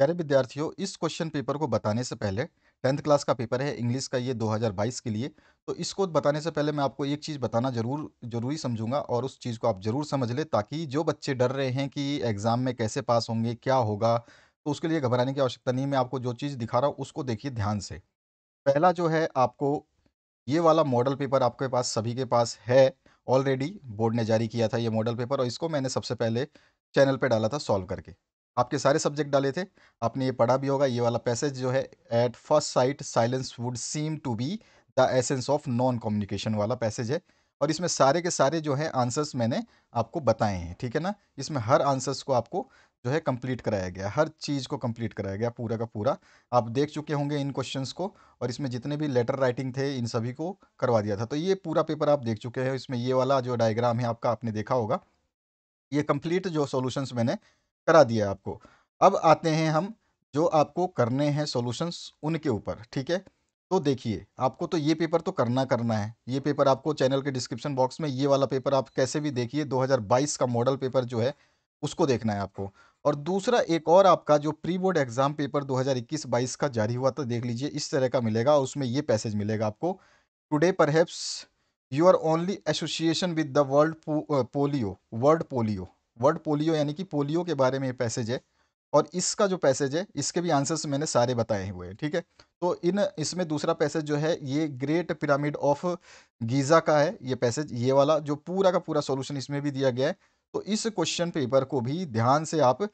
प्यारे विद्यार्थियों इस क्वेश्चन पेपर को बताने से पहले टेंथ क्लास का पेपर है इंग्लिश का ये 2022 के लिए तो इसको बताने से पहले मैं आपको एक चीज़ बताना जरूर जरूरी समझूंगा और उस चीज़ को आप ज़रूर समझ लें ताकि जो बच्चे डर रहे हैं कि एग्ज़ाम में कैसे पास होंगे क्या होगा तो उसके लिए घबराने की आवश्यकता नहीं मैं आपको जो चीज़ दिखा रहा हूँ उसको देखिए ध्यान से पहला जो है आपको ये वाला मॉडल पेपर आपके पास सभी के पास है ऑलरेडी बोर्ड ने जारी किया था ये मॉडल पेपर और इसको मैंने सबसे पहले चैनल पर डाला था सॉल्व करके आपके सारे सब्जेक्ट डाले थे आपने ये पढ़ा भी होगा ये वाला पैसेज जो है at first sight silence would seem to be the essence of non communication वाला पैसेज है और इसमें सारे के सारे जो है आंसर्स मैंने आपको बताए हैं ठीक है ना इसमें हर आंसर्स को आपको जो है कंप्लीट कराया गया हर चीज़ को कंप्लीट कराया गया पूरा का पूरा आप देख चुके होंगे इन क्वेश्चंस को और इसमें जितने भी लेटर राइटिंग थे इन सभी को करवा दिया था तो ये पूरा पेपर आप देख चुके हैं इसमें ये वाला जो डायग्राम है आपका आपने देखा होगा ये कंप्लीट जो सॉल्यूशंस मैंने करा दिया आपको अब आते हैं हम जो आपको करने हैं सॉल्यूशंस उनके ऊपर ठीक है तो देखिए आपको तो ये पेपर तो करना करना है ये पेपर आपको चैनल के डिस्क्रिप्शन बॉक्स में ये वाला पेपर आप कैसे भी देखिए 2022 का मॉडल पेपर जो है उसको देखना है आपको और दूसरा एक और आपका जो प्री बोर्ड एग्जाम पेपर 2021-22 का जारी हुआ था देख लीजिए इस तरह का मिलेगा और उसमें ये पैसेज मिलेगा आपको today perhaps you are only association with the world polio world polio word polio यानी कि पोलियो के बारे में ये पैसेज है और इसका जो पैसेज है इसके भी आंसर्स मैंने सारे बताए हुए हैं ठीक है तो इन इसमें दूसरा पैसेज जो है ये ग्रेट पिरामिड ऑफ गीज़ा का है ये पैसेज ये वाला जो पूरा का पूरा सॉल्यूशन इसमें भी दिया गया है तो इस क्वेश्चन पेपर को भी ध्यान से आप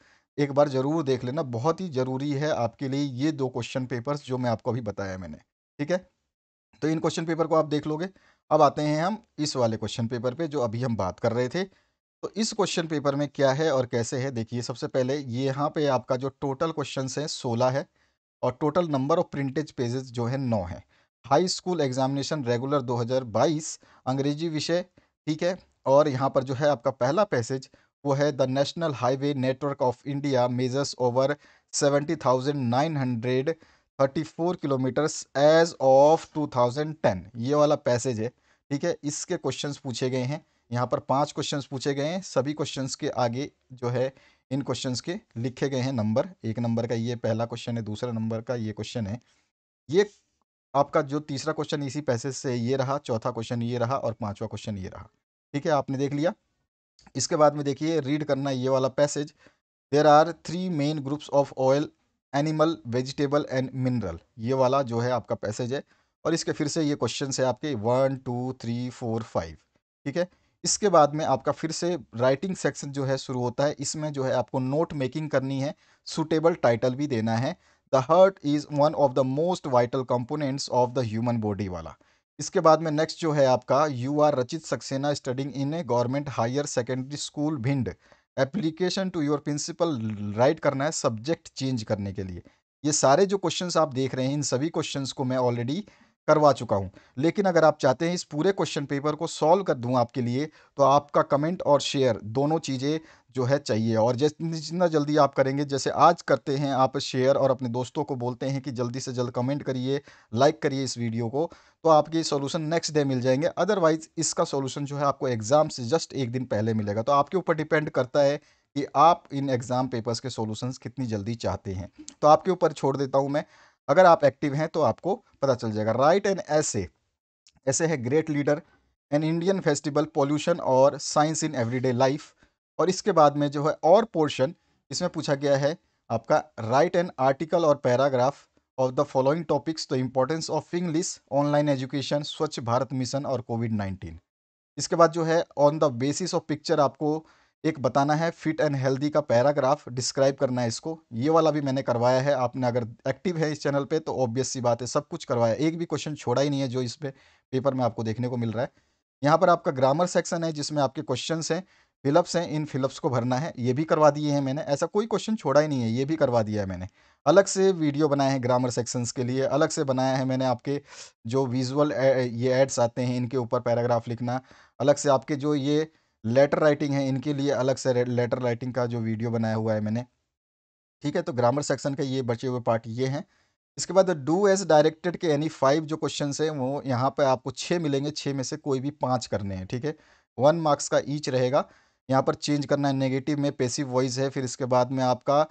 एक बार ज़रूर देख लेना बहुत ही ज़रूरी है आपके लिए ये दो क्वेश्चन पेपर्स जो मैं आपको अभी बताया मैंने ठीक है तो इन क्वेश्चन पेपर को आप देख लोगे अब आते हैं हम इस वाले क्वेश्चन पेपर पे जो अभी हम बात कर रहे थे तो इस क्वेश्चन पेपर में क्या है और कैसे है देखिए सबसे पहले ये यहाँ पे आपका जो टोटल क्वेश्चन है सोलह है और total number of printed pages जो है नौ है हाई स्कूल एग्जामिनेशन रेगुलर 2022 अंग्रेजी विषय ठीक है और यहाँ पर जो है आपका पहला पैसेज वो है the national highway network of India measures over seventy kilometre as of two ये वाला पैसेज है ठीक है इसके क्वेश्चन पूछे गए हैं यहाँ पर पांच क्वेश्चंस पूछे गए हैं सभी क्वेश्चंस के आगे जो है इन क्वेश्चंस के लिखे गए हैं नंबर एक नंबर का ये पहला क्वेश्चन है दूसरा नंबर का ये क्वेश्चन है ये आपका जो तीसरा क्वेश्चन इसी पैसेज से ये रहा चौथा क्वेश्चन ये रहा और पाँचवा क्वेश्चन ये रहा ठीक है आपने देख लिया इसके बाद में देखिए रीड करना ये वाला passage there are three main groups of oil animal vegetable and mineral ये वाला जो है आपका पैसेज है और इसके फिर से ये क्वेश्चन है आपके one two three four five ठीक है इसके बाद में आपका फिर से राइटिंग सेक्शन जो है शुरू होता है इसमें जो है आपको नोट मेकिंग करनी है सुटेबल टाइटल भी देना है the heart is one of the most vital components of the human body वाला इसके बाद में नेक्स्ट जो है आपका you are Rachit Saxena studying in a government higher secondary school Bhind application to your principal write करना है सब्जेक्ट चेंज करने के लिए ये सारे जो क्वेश्चंस आप देख रहे हैं इन सभी क्वेश्चंस को मैं ऑलरेडी करवा चुका हूँ लेकिन अगर आप चाहते हैं इस पूरे क्वेश्चन पेपर को सॉल्व कर दूँ आपके लिए तो आपका कमेंट और शेयर दोनों चीज़ें जो है चाहिए और जितना जल्दी आप करेंगे जैसे आज करते हैं आप शेयर और अपने दोस्तों को बोलते हैं कि जल्दी से जल्द कमेंट करिए लाइक करिए इस वीडियो को तो आपके सोल्यूशन नेक्स्ट डे मिल जाएंगे अदरवाइज इसका सोल्यूशन जो है आपको एग्ज़ाम से जस्ट एक दिन पहले मिलेगा तो आपके ऊपर डिपेंड करता है कि आप इन एग्ज़ाम पेपर्स के सोल्यूशन कितनी जल्दी चाहते हैं तो आपके ऊपर छोड़ देता हूँ मैं अगर आप एक्टिव हैं तो आपको पता चल जाएगा राइट एन ऐसे ऐसे है great leader an Indian festival pollution और साइंस इन एवरीडे लाइफ और इसके बाद में जो है और पोर्शन इसमें पूछा गया है आपका राइट एन आर्टिकल और paragraph of the following topics the importance of English online education Swachh Bharat mission और कोविड नाइन्टीन इसके बाद जो है on the basis of picture आपको एक बताना है फिट एंड हेल्दी का पैराग्राफ डिस्क्राइब करना है इसको ये वाला भी मैंने करवाया है आपने अगर एक्टिव है इस चैनल पे तो ऑब्वियस सी बात है सब कुछ करवाया एक भी क्वेश्चन छोड़ा ही नहीं है जो इस पे पेपर में आपको देखने को मिल रहा है यहाँ पर आपका ग्रामर सेक्शन है जिसमें आपके क्वेश्चन हैं फिलअप्स हैं इन फिलअप्स को भरना है ये भी करवा दिए हैं मैंने ऐसा कोई क्वेश्चन छोड़ा ही नहीं है ये भी करवा दिया है मैंने अलग से वीडियो बनाए हैं ग्रामर सेक्शंस के लिए अलग से बनाया है मैंने आपके जो विजुअल ये एड्स आते हैं इनके ऊपर पैराग्राफ लिखना अलग से आपके जो ये लेटर राइटिंग है इनके लिए अलग से लेटर राइटिंग का जो वीडियो बनाया हुआ है मैंने ठीक है तो ग्रामर सेक्शन का ये बचे हुए पार्ट ये हैं इसके बाद डू एज डायरेक्टेड के यानी फाइव जो क्वेश्चन हैं वो यहाँ पर आपको छः मिलेंगे छः में से कोई भी पाँच करने हैं ठीक है वन मार्क्स का ईच रहेगा यहाँ पर चेंज करना है नेगेटिव में पेसिव वॉइस है फिर इसके बाद में आपका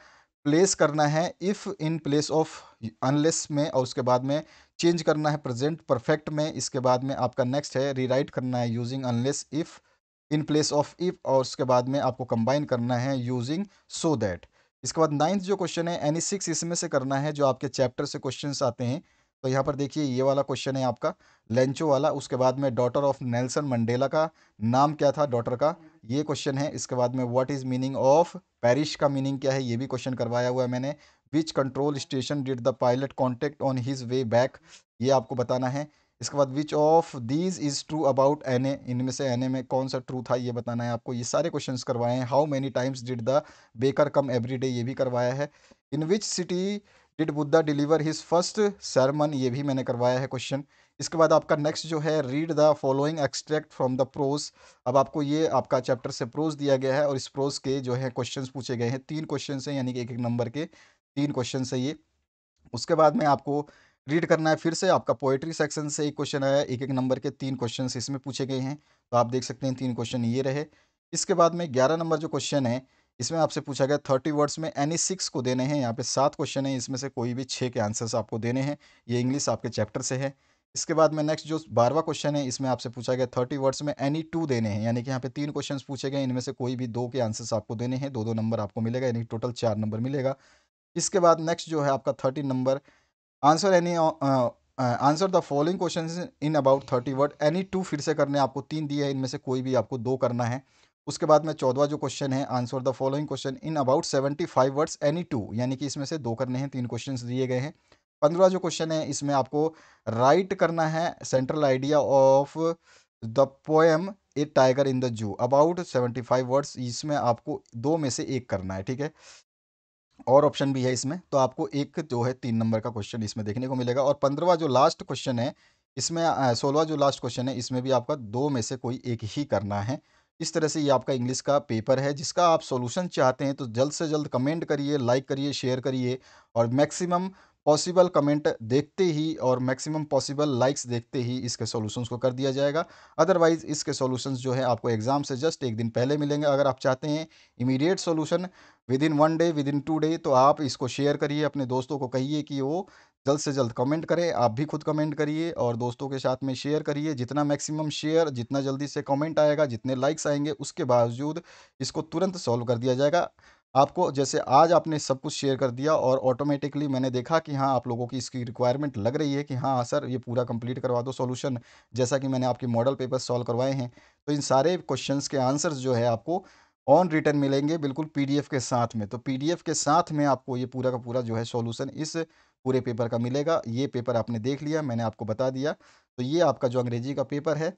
प्लेस करना है if in place of unless में और उसके बाद में चेंज करना है प्रेजेंट परफेक्ट में इसके बाद में आपका नेक्स्ट है रीराइट करना है using unless if in place of if और उसके बाद में आपको कंबाइन करना है यूजिंग सो दैट इसके बाद नाइन्थ जो क्वेश्चन है एनी सिक्स इसमें से करना है जो आपके चैप्टर से क्वेश्चन आते हैं तो यहाँ पर देखिए ये वाला क्वेश्चन है आपका लेंचो वाला उसके बाद में डॉटर ऑफ नेल्सन मंडेला का नाम क्या था डॉटर का ये क्वेश्चन है इसके बाद में what is meaning of Paris का मीनिंग क्या है ये भी क्वेश्चन करवाया हुआ है मैंने which control station did the pilot contact on his way back ये आपको बताना है इसके बाद which of these is true about an a इनमें से एन ए में कौन सा ट्रू था ये बताना है आपको ये सारे क्वेश्चंस करवाए हैं how many times did the baker come every day ये भी करवाया है in which city did Buddha deliver his first sermon ये भी मैंने करवाया है क्वेश्चन इसके बाद आपका नेक्स्ट जो है read the following extract from the prose अब आपको ये आपका चैप्टर से प्रोज दिया गया है और इस प्रोज के जो है क्वेश्चन पूछे गए हैं तीन क्वेश्चन हैं यानी कि एक एक नंबर के तीन क्वेश्चन है ये उसके बाद में आपको रीड करना है फिर से आपका पोएट्री सेक्शन से एक क्वेश्चन आया एक एक नंबर के तीन क्वेश्चन इसमें पूछे गए हैं तो आप देख सकते हैं तीन क्वेश्चन ये रहे इसके बाद में ग्यारह नंबर जो क्वेश्चन है इसमें आपसे पूछा गया थर्टी वर्ड्स में एनी सिक्स को देने हैं यहाँ पे सात क्वेश्चन है इसमें से कोई भी छः के आंसर्स आपको देने हैं ये इंग्लिश आपके चैप्टर से है इसके बाद में नेक्स्ट जो बारवा क्वेश्चन है इसमें आपसे पूछा गया थर्टी वर्ड्स में एनी टू देने हैं यानी कि यहाँ पे तीन क्वेश्चन पूछे गए इनमें से कोई भी दो के आंसर्स आपको देने हैं दो दो नंबर आपको मिलेगा यानी टोटल चार नंबर मिलेगा इसके बाद नेक्स्ट जो है आपका thirty number answer any answer the following question in about thirty word any two फिर से करने आपको तीन दिए हैं इनमें से कोई भी आपको दो करना है उसके बाद में चौदवा जो क्वेश्चन है answer the following question in about seventy five words any two यानी कि इसमें से दो करने हैं तीन क्वेश्चन दिए गए हैं पंद्रह जो क्वेश्चन है इसमें आपको राइट करना है central idea of the poem a tiger in the zoo about seventy five words इसमें आपको दो में से एक करना है ठीक है और ऑप्शन भी है इसमें तो आपको एक जो है तीन नंबर का क्वेश्चन इसमें देखने को मिलेगा और पंद्रवा जो लास्ट क्वेश्चन है इसमें सोलवा जो लास्ट क्वेश्चन है इसमें भी आपका दो में से कोई एक ही करना है इस तरह से ये आपका इंग्लिश का पेपर है जिसका आप सॉल्यूशन चाहते हैं तो जल्द से जल्द कमेंट करिए लाइक करिए शेयर करिए और मैक्सिमम पॉसिबल कमेंट देखते ही और मैक्सिमम पॉसिबल लाइक्स देखते ही इसके सॉल्यूशंस को कर दिया जाएगा अदरवाइज इसके सॉल्यूशंस जो है आपको एग्जाम से जस्ट एक दिन पहले मिलेंगे अगर आप चाहते हैं immediate solution within one day within two day तो आप इसको शेयर करिए अपने दोस्तों को कहिए कि वो जल्द से जल्द कमेंट करें आप भी खुद कमेंट करिए और दोस्तों के साथ में शेयर करिए जितना मैक्सिमम शेयर जितना जल्दी से कमेंट आएगा जितने लाइक्स आएंगे उसके बावजूद इसको तुरंत सॉल्व कर दिया जाएगा आपको जैसे आज आपने सब कुछ शेयर कर दिया और ऑटोमेटिकली मैंने देखा कि हाँ आप लोगों की इसकी रिक्वायरमेंट लग रही है कि हाँ सर हाँ, ये पूरा कंप्लीट करवा दो सॉल्यूशन जैसा कि मैंने आपके मॉडल पेपर सॉल्व करवाए हैं तो इन सारे क्वेश्चंस के आंसर्स जो है आपको ऑन रिटर्न मिलेंगे बिल्कुल पी के साथ में तो पी के साथ में आपको ये पूरा का पूरा जो है सोल्यूशन इस पूरे पेपर का मिलेगा ये पेपर आपने देख लिया मैंने आपको बता दिया तो ये आपका जो अंग्रेजी का पेपर है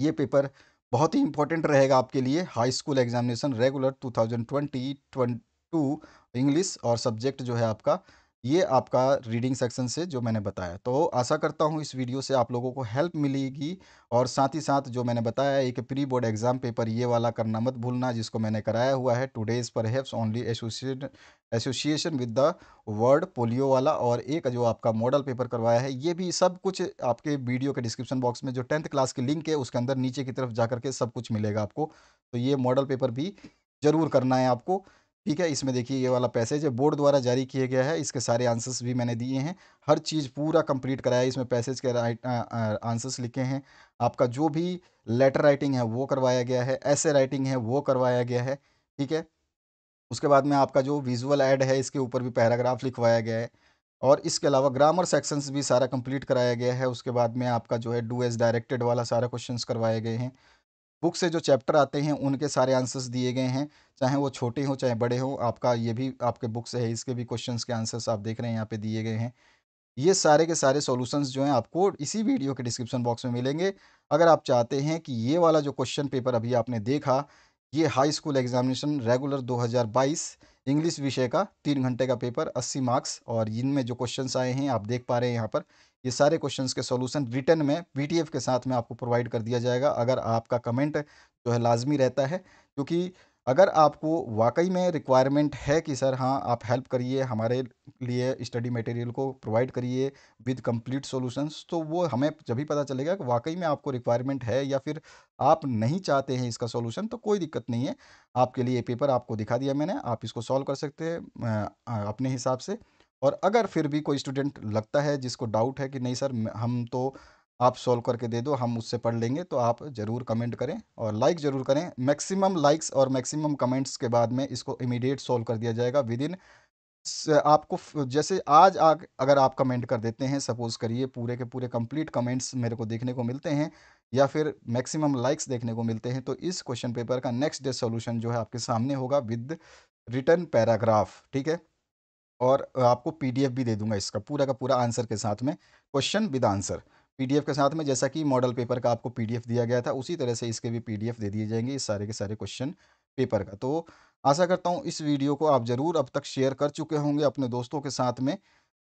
ये पेपर बहुत ही इंपॉर्टेंट रहेगा आपके लिए high school examination regular two twenty 22 English और सब्जेक्ट जो है आपका ये आपका रीडिंग सेक्शन से जो मैंने बताया तो आशा करता हूँ इस वीडियो से आप लोगों को हेल्प मिलेगी और साथ ही साथ जो मैंने बताया एक प्री बोर्ड एग्ज़ाम पेपर ये वाला करना मत भूलना जिसको मैंने कराया हुआ है today's perhaps only associate association with the word polio वाला और एक जो आपका मॉडल पेपर करवाया है ये भी सब कुछ आपके वीडियो के डिस्क्रिप्शन बॉक्स में जो टेंथ क्लास की लिंक है उसके अंदर नीचे की तरफ जा करके सब कुछ मिलेगा आपको तो ये मॉडल पेपर भी ज़रूर करना है आपको ठीक है इसमें देखिए ये वाला पैसेज है बोर्ड द्वारा जारी किया गया है इसके सारे आंसर्स भी मैंने दिए हैं हर चीज़ पूरा कंप्लीट कराया इसमें पैसेज के राइट आंसर्स लिखे हैं आपका जो भी लेटर राइटिंग है वो करवाया गया है ऐसे राइटिंग है वो करवाया गया है ठीक है उसके बाद में आपका जो विजुअल एड है इसके ऊपर भी पैराग्राफ लिखवाया गया है और इसके अलावा ग्रामर सेक्शंस भी सारा कंप्लीट कराया गया है उसके बाद में आपका जो है डू एज डायरेक्टेड वाला सारा क्वेश्चंस करवाए गए हैं बुक से जो चैप्टर आते हैं उनके सारे आंसर्स दिए गए हैं चाहे वो छोटे हों चाहे बड़े हों आपका ये भी आपके बुक से है इसके भी क्वेश्चंस के आंसर्स आप देख रहे हैं यहाँ पे दिए गए हैं ये सारे के सारे सॉल्यूशंस जो हैं आपको इसी वीडियो के डिस्क्रिप्शन बॉक्स में मिलेंगे अगर आप चाहते हैं कि ये वाला जो क्वेश्चन पेपर अभी आपने देखा ये हाई स्कूल एग्जामिनेशन रेगुलर दो इंग्लिश विषय का तीन घंटे का पेपर अस्सी मार्क्स और इनमें जो क्वेश्चन आए हैं आप देख पा रहे हैं यहाँ पर ये सारे क्वेश्चंस के सॉल्यूशन रिटर्न में पीटीएफ के साथ में आपको प्रोवाइड कर दिया जाएगा अगर आपका कमेंट जो है लाजमी रहता है क्योंकि अगर आपको वाकई में रिक्वायरमेंट है कि सर हाँ आप हेल्प करिए हमारे लिए स्टडी मटेरियल को प्रोवाइड करिए विद कंप्लीट सॉल्यूशंस तो वो हमें जब भी पता चलेगा कि वाकई में आपको रिक्वायरमेंट है या फिर आप नहीं चाहते हैं इसका सॉल्यूशन तो कोई दिक्कत नहीं है आपके लिए पेपर आपको दिखा दिया मैंने आप इसको सॉल्व कर सकते हैं अपने हिसाब से और अगर फिर भी कोई स्टूडेंट लगता है जिसको डाउट है कि नहीं सर हम तो आप सॉल्व करके दे दो हम उससे पढ़ लेंगे तो आप ज़रूर कमेंट करें और लाइक ज़रूर करें मैक्सिमम लाइक्स और मैक्सिमम कमेंट्स के बाद में इसको इमीडिएट सॉल्व कर दिया जाएगा विद इन आपको जैसे आज आ अगर आप कमेंट कर देते हैं सपोज़ करिए पूरे के पूरे कंप्लीट कमेंट्स मेरे को देखने को मिलते हैं या फिर मैक्सिमम लाइक्स देखने को मिलते हैं तो इस क्वेश्चन पेपर का नेक्स्ट डे सोल्यूशन जो है आपके सामने होगा विद रिटर्न पैराग्राफ ठीक है और आपको पीडीएफ भी दे दूंगा इसका पूरा का पूरा आंसर के साथ में क्वेश्चन विद आंसर पीडीएफ के साथ में जैसा कि मॉडल पेपर का आपको पीडीएफ दिया गया था उसी तरह से इसके भी पीडीएफ दे दिए जाएंगे इस सारे के सारे क्वेश्चन पेपर का तो आशा करता हूँ इस वीडियो को आप ज़रूर अब तक शेयर कर चुके होंगे अपने दोस्तों के साथ में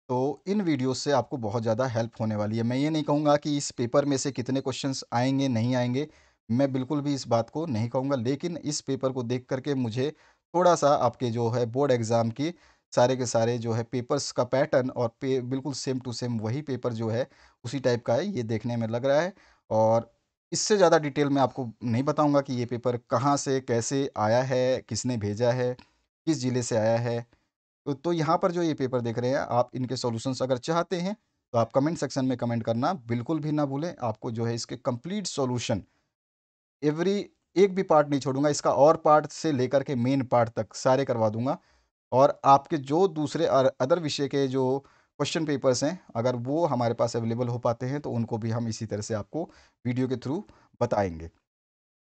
तो इन वीडियो से आपको बहुत ज़्यादा हेल्प होने वाली है मैं ये नहीं कहूँगा कि इस पेपर में से कितने क्वेश्चन आएंगे नहीं आएंगे मैं बिल्कुल भी इस बात को नहीं कहूँगा लेकिन इस पेपर को देख करके मुझे थोड़ा सा आपके जो है बोर्ड एग्ज़ाम की सारे के सारे जो है पेपर्स का पैटर्न और पे बिल्कुल सेम टू सेम वही पेपर जो है उसी टाइप का है ये देखने में लग रहा है और इससे ज़्यादा डिटेल में आपको नहीं बताऊँगा कि ये पेपर कहाँ से कैसे आया है किसने भेजा है किस ज़िले से आया है तो, तो यहाँ पर जो ये पेपर देख रहे हैं आप इनके सोल्यूशन अगर चाहते हैं तो आप कमेंट सेक्शन में कमेंट करना बिल्कुल भी ना भूलें आपको जो है इसके कंप्लीट सॉल्यूशन एवरी एक भी पार्ट नहीं छोड़ूंगा इसका और पार्ट से लेकर के मेन पार्ट तक सारे करवा दूंगा और आपके जो दूसरे अदर विषय के जो क्वेश्चन पेपर्स हैं अगर वो हमारे पास अवेलेबल हो पाते हैं तो उनको भी हम इसी तरह से आपको वीडियो के थ्रू बताएंगे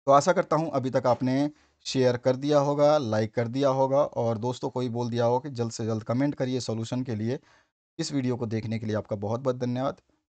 तो आशा करता हूँ अभी तक आपने शेयर कर दिया होगा लाइक कर दिया होगा और दोस्तों को ही बोल दिया होगा कि जल्द से जल्द कमेंट करिए सॉल्यूशन के लिए इस वीडियो को देखने के लिए आपका बहुत बहुत धन्यवाद